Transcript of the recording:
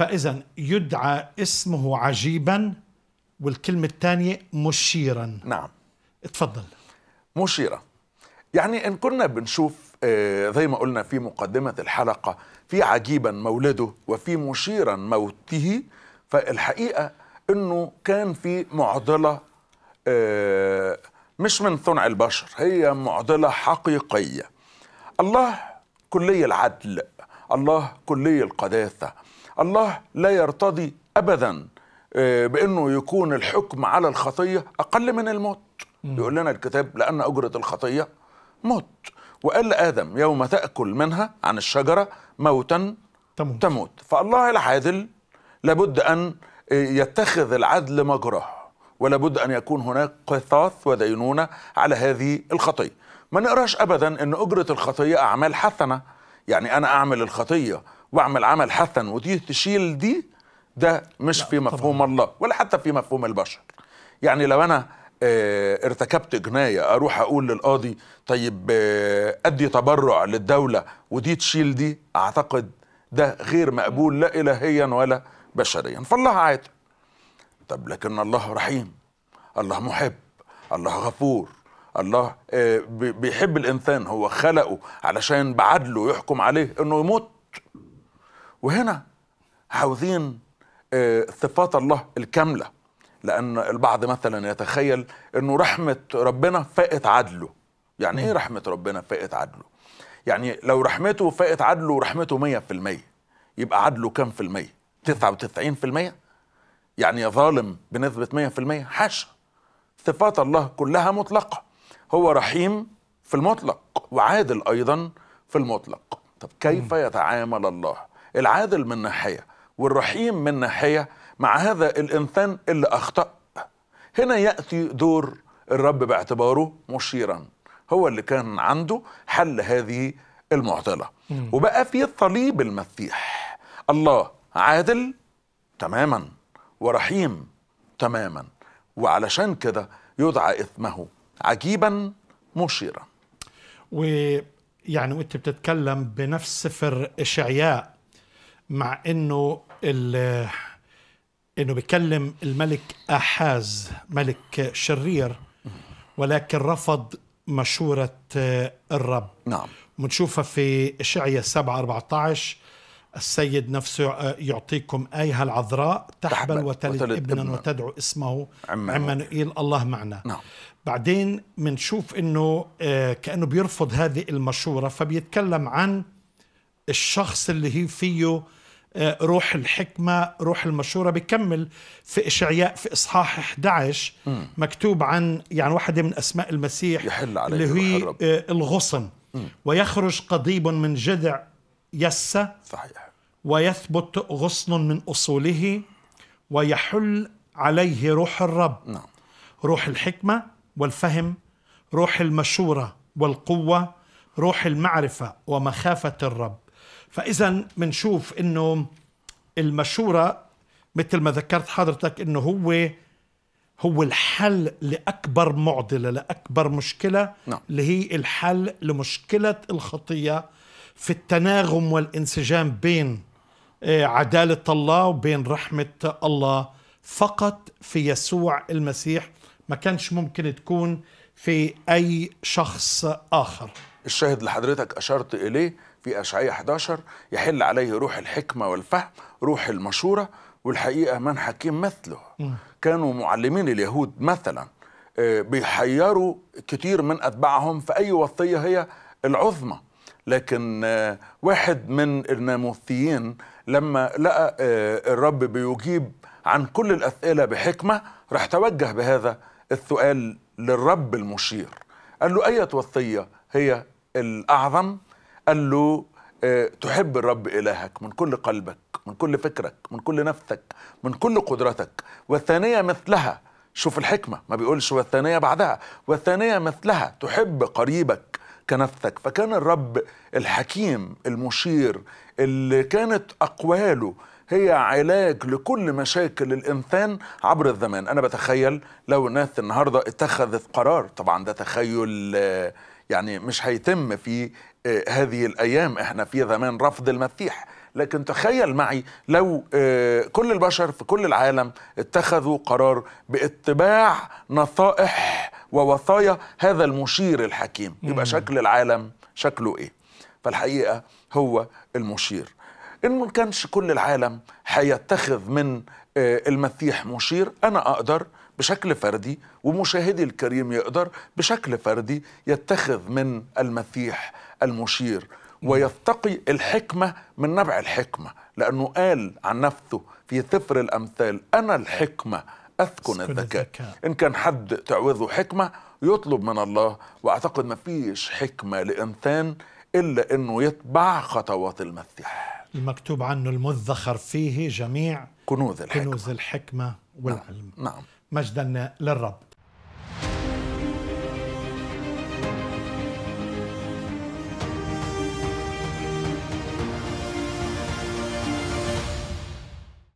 فإذا يدعى اسمه عجيبا والكلمة الثانية مشيرا نعم تفضل مشيرة يعني إن كنا بنشوف آه، زي ما قلنا في مقدمة الحلقة في عجيبا مولده وفي مشيرا موته فالحقيقة أنه كان في معضلة آه، مش من صنع البشر هي معضلة حقيقية الله كلي العدل الله كلي القداسة الله لا يرتضي ابدا آه، بانه يكون الحكم على الخطيه اقل من الموت يقول لنا الكتاب لان اجره الخطيه موت وقال ادم يوم تاكل منها عن الشجره موتا تموت, تموت. فالله العادل لابد ان آه، يتخذ العدل مجراه ولابد ان يكون هناك قصاص ودينونه على هذه الخطيه ما نقراش ابدا ان اجره الخطيه اعمال حسنه يعني انا اعمل الخطيه واعمل عمل حسن ودي تشيل دي ده مش في مفهوم طبعا. الله ولا حتى في مفهوم البشر يعني لو انا آه، ارتكبت جناية اروح اقول للقاضي طيب آه، ادي تبرع للدولة ودي تشيل دي اعتقد ده غير مقبول لا الهيا ولا بشريا فالله عادل طب لكن الله رحيم الله محب الله غفور الله آه، بيحب الانسان هو خلقه علشان بعدله يحكم عليه انه يموت وهنا عاوزين آه، صفات الله الكامله لان البعض مثلا يتخيل انه رحمه ربنا فاقت عدله يعني ايه رحمه ربنا فاقت عدله يعني لو رحمته فاقت عدله ورحمته 100% يبقى عدله كام في المية 99% يعني ظالم بنسبة 100% حاشا صفات الله كلها مطلقة هو رحيم في المطلق وعادل أيضا في المطلق طب كيف يتعامل الله العادل من ناحية والرحيم من ناحية مع هذا الإنسان اللي أخطأ هنا يأتي دور الرب باعتباره مشيرا هو اللي كان عنده حل هذه المعضلة وبقى في صليب المسيح الله عادل تماما ورحيم تماما وعلشان كده يدعى اسمه عجيبا مشيرا ويعني وانت بتتكلم بنفس سفر اشعياء مع انه ال انه بيكلم الملك احاز ملك شرير ولكن رفض مشورة الرب نعم بنشوفها في إشعية 7 14 السيد نفسه يعطيكم آيها العذراء تحبل, تحبل وتلد, وتلد ابنا, ابنا وتدعو اسمه عمانوئيل الله معنا نعم. بعدين بنشوف انه آه، كانه بيرفض هذه المشوره فبيتكلم عن الشخص اللي هي فيه آه، روح الحكمة روح المشورة بكمل في إشعياء في إصحاح 11 مكتوب عن يعني واحدة من أسماء المسيح يحل عليه اللي هي آه، الغصن ويخرج قضيب من جذع يسة صحيح ويثبت غصن من أصوله ويحل عليه روح الرب نعم. روح الحكمة والفهم روح المشورة والقوة روح المعرفة ومخافة الرب فاذا بنشوف انه المشوره مثل ما ذكرت حضرتك انه هو هو الحل لاكبر معضله لاكبر مشكله نعم. اللي هي الحل لمشكله الخطيه في التناغم والانسجام بين آه، عداله الله وبين رحمه الله فقط في يسوع المسيح ما كانش ممكن تكون في اي شخص اخر الشاهد اللي حضرتك اشرت اليه في أشعية 11 يحل عليه روح الحكمة والفهم روح المشورة والحقيقة من حكيم مثله كانوا معلمين اليهود مثلا آه، بيحيروا كتير من أتباعهم في أي وصية هي العظمى لكن آه، واحد من الناموثيين لما لقى آه، الرب بيجيب عن كل الأسئلة بحكمة راح توجه بهذا السؤال للرب المشير قال له أية وصية هي الأعظم قال له آه، تحب الرب إلهك من كل قلبك من كل فكرك من كل نفسك من كل قدرتك والثانية مثلها شوف الحكمة ما بيقولش والثانية بعدها والثانية مثلها تحب قريبك كنفسك فكان الرب الحكيم المشير اللي كانت أقواله هي علاج لكل مشاكل الإنسان عبر الزمان أنا بتخيل لو الناس النهاردة اتخذت قرار طبعا ده تخيل آه، يعني مش هيتم في آه، هذه الأيام احنا في زمان رفض المسيح لكن تخيل معي لو آه، كل البشر في كل العالم اتخذوا قرار باتباع نصائح ووصايا هذا المشير الحكيم يبقى شكل العالم شكله ايه فالحقيقه هو المشير انه ما كانش كل العالم هيتخذ من آه، المسيح مشير انا اقدر بشكل فردي ومشاهدي الكريم يقدر بشكل فردي يتخذ من المسيح المشير ويفتقي الحكمة من نبع الحكمة لأنه قال عن نفسه في سفر الأمثال أنا الحكمة أسكن الذكاء إن كان حد تعوزه حكمة يطلب من الله وأعتقد ما فيش حكمة لإنسان إلا أنه يتبع خطوات المسيح المكتوب عنه المذخر فيه جميع كنوز الحكمة, كنوز الحكمة والعلم نعم. نعم. مجدا للرب